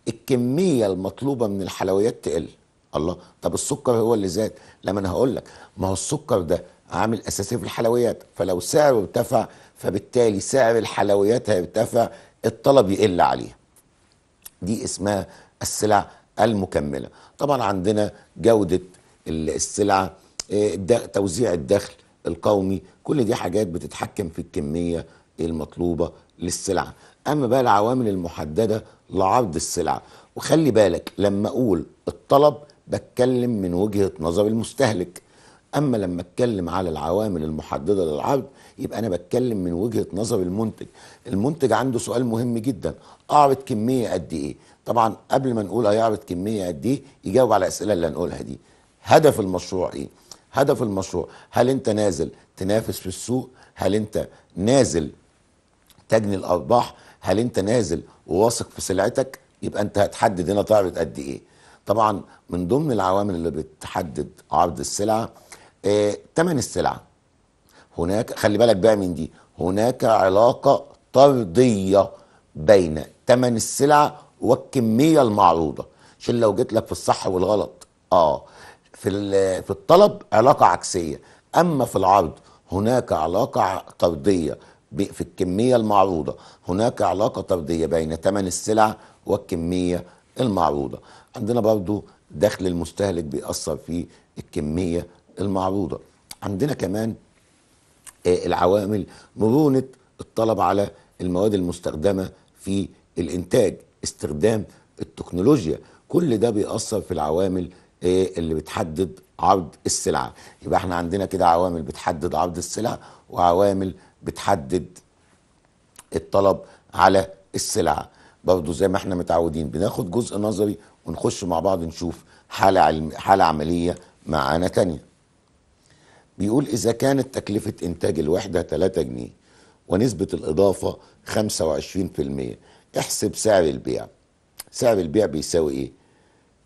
الكميه المطلوبه من الحلويات تقل الله طب السكر هو اللي زاد لما انا هقول لك ما هو السكر ده عامل اساسي في الحلويات فلو سعره ارتفع فبالتالي سعر الحلويات هيرتفع الطلب يقل عليها دي اسمها السلع المكملة طبعا عندنا جودة السلع آه، توزيع الدخل القومي كل دي حاجات بتتحكم في الكمية المطلوبة للسلعة أما بقى العوامل المحددة لعرض السلعة وخلي بالك لما أقول الطلب بتكلم من وجهة نظر المستهلك اما لما اتكلم على العوامل المحدده للعرض يبقى انا بتكلم من وجهه نظر المنتج المنتج عنده سؤال مهم جدا اعرض كميه قد ايه طبعا قبل ما نقول هيعرض كميه قد ايه يجاوب على الاسئله اللي هنقولها دي هدف المشروع ايه هدف المشروع هل انت نازل تنافس في السوق هل انت نازل تجني الارباح هل انت نازل وواثق في سلعتك يبقى انت هتحدد هنا تعرض قد ايه طبعا من ضمن العوامل اللي بتحدد عرض السلعه ثمن آه، السلعه هناك خلي بالك بقى من دي هناك علاقه طرديه بين ثمن السلعه والكميه المعروضه عشان لو جيت لك في الصح والغلط اه في في الطلب علاقه عكسيه اما في العرض هناك علاقه طرديه في الكميه المعروضه هناك علاقه طرديه بين ثمن السلعه والكميه المعروضه عندنا برضو دخل المستهلك بيأثر في الكميه المعروضه عندنا كمان آه، العوامل مرونه الطلب على المواد المستخدمه في الانتاج استخدام التكنولوجيا كل ده بيأثر في العوامل آه، اللي بتحدد عرض السلعه يبقى احنا عندنا كده عوامل بتحدد عرض السلعه وعوامل بتحدد الطلب على السلعه برضه زي ما احنا متعودين بناخد جزء نظري ونخش مع بعض نشوف حاله علم حاله عمليه معانا تانيه بيقول إذا كانت تكلفة إنتاج الوحدة 3 جنيه ونسبة الإضافة 25% احسب سعر البيع سعر البيع بيساوي إيه؟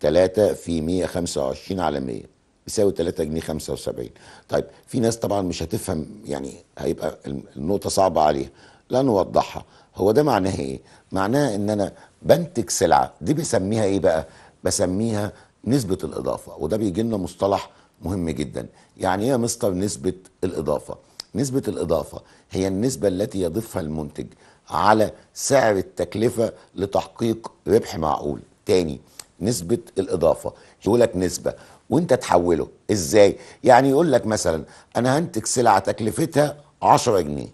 3 في 125 على 100 بيساوي 3 جنيه 75 طيب في ناس طبعا مش هتفهم يعني هيبقى النقطة صعبة عليها لا نوضحها هو ده معناه ايه معناه ان انا بنتج سلعة دي بسميها ايه بقى بسميها نسبة الاضافة وده بيجي لنا مصطلح مهم جدا يعني ايه مستر نسبة الإضافة نسبة الإضافة هي النسبة التي يضيفها المنتج على سعر التكلفة لتحقيق ربح معقول تاني نسبة الإضافة يقول لك نسبة وانت تحوله ازاي يعني يقول لك مثلا انا هنتج سلعة تكلفتها 10 جنيه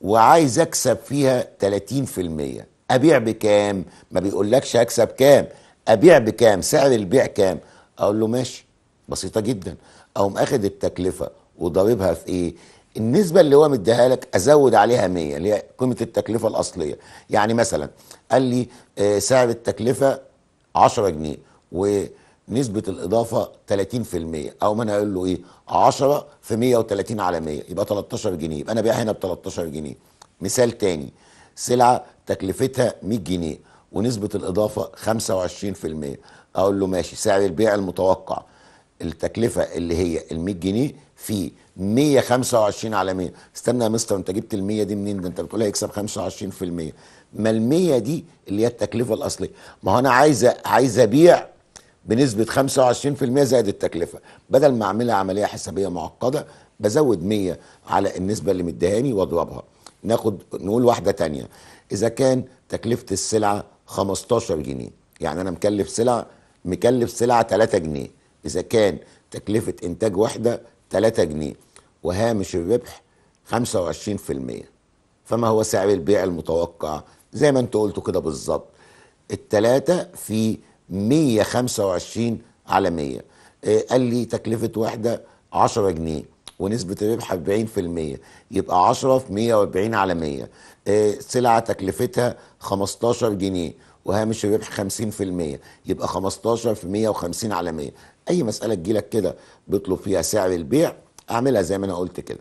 وعايز اكسب فيها 30% ابيع بكام ما بيقولكش اكسب كام ابيع بكام سعر البيع كام اقول له ماشي بسيطه جدا اقوم اخد التكلفه وضاربها في ايه النسبه اللي هو مديها لك ازود عليها 100 اللي هي قيمه التكلفه الاصليه يعني مثلا قال لي آه، سعر التكلفه 10 جنيه ونسبه الاضافه 30% او ما انا اقول له ايه 10 في 130 على 100 يبقى 13 جنيه يبقى انا بيع هنا ب 13 جنيه مثال تاني سلعه تكلفتها 100 جنيه ونسبه الاضافه 25% اقول له ماشي سعر البيع المتوقع التكلفه اللي هي ال 100 جنيه في 125 على 100 استنى يا مستر انت جبت ال 100 دي منين ده انت بتقول هيكسب 25% ما ال 100 دي اللي هي التكلفه الاصليه ما هو انا عايز عايز ابيع بنسبه 25% زائد التكلفه بدل ما اعملها عمليه حسابيه معقده بزود 100 على النسبه اللي مديهاني واضربها ناخد نقول واحده تانية اذا كان تكلفه السلعه 15 جنيه يعني انا مكلف سلعه مكلف سلعه 3 جنيه إذا كان تكلفة إنتاج واحدة 3 جنيه وهامش الربح 25% فما هو سعر البيع المتوقع زي ما انتوا قلتوا كده بالظبط التلاتة في 125 على 100 آه، قال لي تكلفة واحدة 10 جنيه ونسبة الربح 40% يبقى 10 في 140 على 100 آه، سلعة تكلفتها 15 جنيه وهامش الربح 50% يبقى 15 في 150 على 100 اي مساله تجيلك كده بيطلب فيها سعر البيع اعملها زي ما انا قلت كده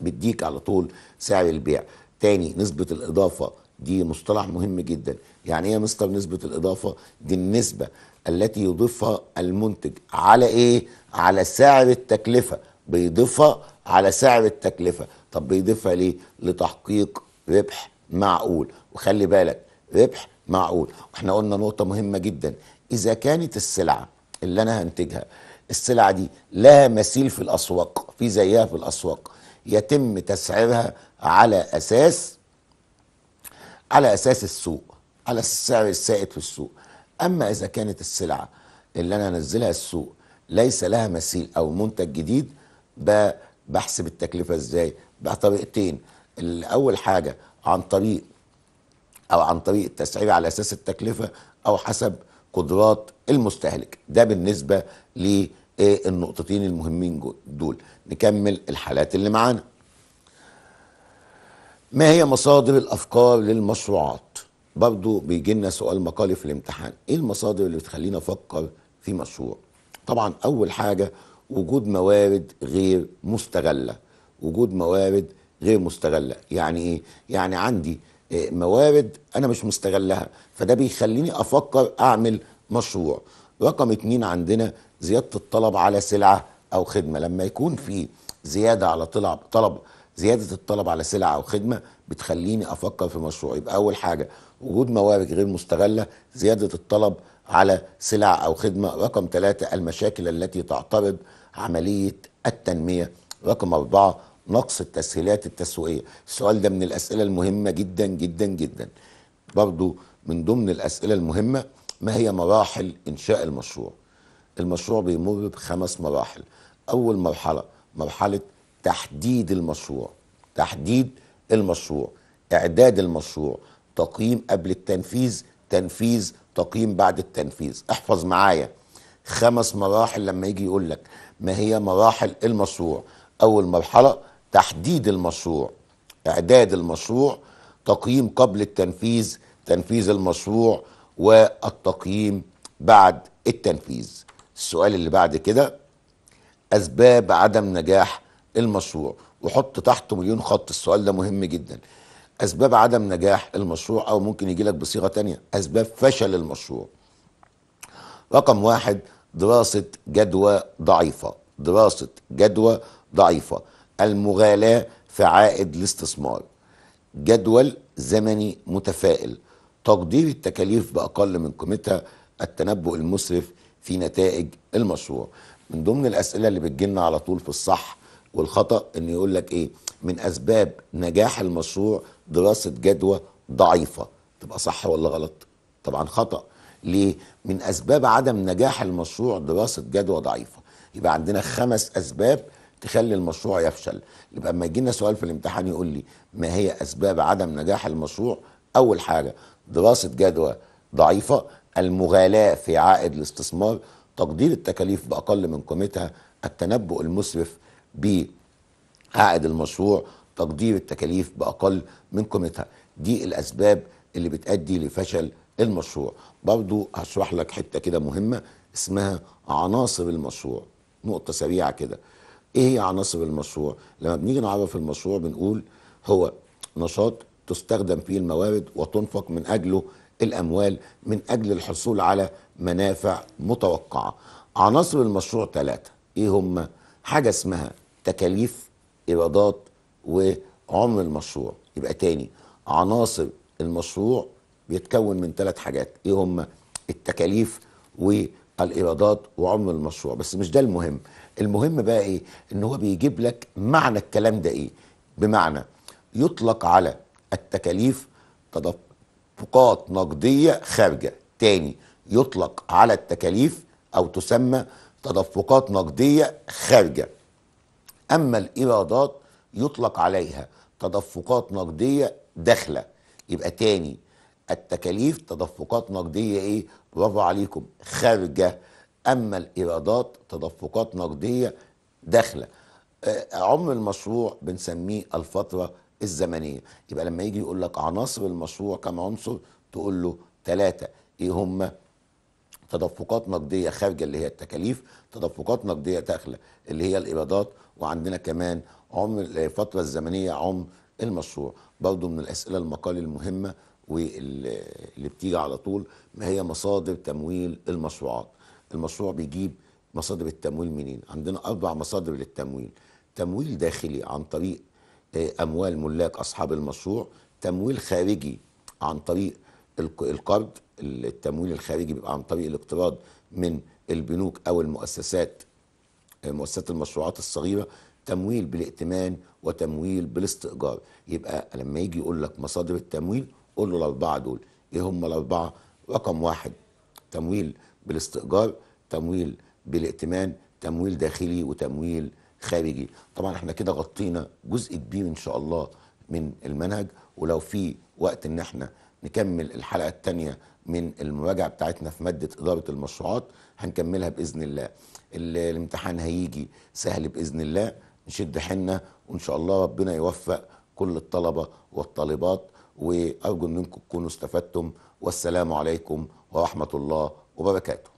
بيديك على طول سعر البيع تاني نسبه الاضافه دي مصطلح مهم جدا يعني ايه يا مستر نسبه الاضافه دي النسبه التي يضيفها المنتج على ايه على سعر التكلفه بيضيفها على سعر التكلفه طب بيضيفها ليه لتحقيق ربح معقول وخلي بالك ربح معقول واحنا قلنا نقطه مهمه جدا اذا كانت السلعه اللي انا هنتجها السلع دي لها مثيل في الاسواق في زيها في الاسواق يتم تسعيرها على اساس على اساس السوق على السعر السائد في السوق اما اذا كانت السلعه اللي انا هنزلها السوق ليس لها مثيل او منتج جديد بحسب التكلفه ازاي بطريقتين اول حاجه عن طريق او عن طريق التسعير على اساس التكلفه او حسب قدرات المستهلك ده بالنسبه للنقطتين المهمين دول نكمل الحالات اللي معانا ما هي مصادر الافكار للمشروعات برضو بيجي لنا سؤال مقالي في الامتحان ايه المصادر اللي بتخلينا افكر في مشروع طبعا اول حاجه وجود موارد غير مستغله وجود موارد غير مستغله يعني ايه يعني عندي إيه، موارد انا مش مستغلها فده بيخليني افكر اعمل مشروع رقم اتنين عندنا زياده الطلب على سلعه او خدمه لما يكون في زياده على طلب طلب زياده الطلب على سلعه او خدمه بتخليني افكر في مشروع يبقى اول حاجه وجود موارد غير مستغله زياده الطلب على سلع او خدمه رقم ثلاثه المشاكل التي تعترض عمليه التنميه رقم اربعه نقص التسهيلات التسويقيه السؤال ده من الاسئله المهمه جدا جدا جدا برضو من ضمن الاسئله المهمه ما هي مراحل انشاء المشروع المشروع بيمر بخمس مراحل اول مرحله مرحله تحديد المشروع تحديد المشروع اعداد المشروع تقييم قبل التنفيذ تنفيذ تقييم بعد التنفيذ احفظ معايا خمس مراحل لما يجي يقول لك ما هي مراحل المشروع اول مرحله تحديد المشروع اعداد المشروع تقييم قبل التنفيذ تنفيذ المشروع والتقييم بعد التنفيذ السؤال اللي بعد كده اسباب عدم نجاح المشروع وحط تحته مليون خط السؤال ده مهم جدا اسباب عدم نجاح المشروع او ممكن يجي لك بصيغه تانية اسباب فشل المشروع رقم واحد دراسه جدوى ضعيفه دراسه جدوى ضعيفه المغالاة في عائد الاستثمار جدول زمني متفائل تقدير التكاليف بأقل من قيمتها التنبؤ المسرف في نتائج المشروع من ضمن الأسئلة اللي بتجيلنا على طول في الصح والخطأ إن يقول لك إيه من أسباب نجاح المشروع دراسة جدوى ضعيفة تبقى صح ولا غلط طبعا خطأ ليه من أسباب عدم نجاح المشروع دراسة جدوى ضعيفة يبقى عندنا خمس أسباب تخلي المشروع يفشل يبقى لما يجينا سؤال في الامتحان يقول لي ما هي اسباب عدم نجاح المشروع اول حاجه دراسه جدوى ضعيفه المغالاه في عائد الاستثمار تقدير التكاليف باقل من قيمتها التنبؤ المسرف بعائد المشروع تقدير التكاليف باقل من قيمتها دي الاسباب اللي بتؤدي لفشل المشروع برضو هشرح لك حته كده مهمه اسمها عناصر المشروع نقطه سريعه كده ايه هي عناصر المشروع لما بنيجي نعرف المشروع بنقول هو نشاط تستخدم فيه الموارد وتنفق من اجله الاموال من اجل الحصول على منافع متوقعه عناصر المشروع ثلاثه ايه هم حاجه اسمها تكاليف ايرادات وعمر المشروع يبقى تاني عناصر المشروع بيتكون من ثلاث حاجات ايه هم التكاليف والايرادات وعمر المشروع بس مش ده المهم المهم بقى ايه ان هو بيجيب لك معنى الكلام ده ايه بمعنى يطلق على التكاليف تدفقات نقديه خارجه تاني يطلق على التكاليف او تسمى تدفقات نقديه خارجه اما الايرادات يطلق عليها تدفقات نقديه داخله يبقى تاني التكاليف تدفقات نقديه ايه برافو عليكم خارجه اما الايرادات تدفقات نقديه داخله آه، عمر المشروع بنسميه الفتره الزمنيه يبقى لما يجي يقول لك عناصر المشروع كم عنصر تقول له ثلاثه ايه هم تدفقات نقديه خارجه اللي هي التكاليف تدفقات نقديه داخله اللي هي الايرادات وعندنا كمان عمر الفتره الزمنيه عمر المشروع برضه من الاسئله المقال المهمه واللي بتيجي على طول ما هي مصادر تمويل المشروعات المشروع بيجيب مصادر التمويل منين عندنا اربع مصادر للتمويل تمويل داخلي عن طريق آه، اموال ملاك اصحاب المشروع تمويل خارجي عن طريق القرض التمويل الخارجي بيبقى عن طريق الاقتراض من البنوك او المؤسسات آه، مؤسسات المشروعات الصغيره تمويل بالائتمان وتمويل بالاستئجار يبقى لما يجي يقول لك مصادر التمويل قول له الاربعه دول ايه هم الاربعه رقم واحد تمويل بالاستئجار تمويل بالائتمان تمويل داخلي وتمويل خارجي طبعا احنا كده غطينا جزء كبير ان شاء الله من المنهج ولو في وقت ان احنا نكمل الحلقه الثانيه من المراجعه بتاعتنا في ماده اداره المشروعات هنكملها باذن الله الامتحان هيجي سهل باذن الله نشد حنا وان شاء الله ربنا يوفق كل الطلبه والطالبات وارجو انكم تكونوا استفدتم والسلام عليكم ورحمه الله وبركاته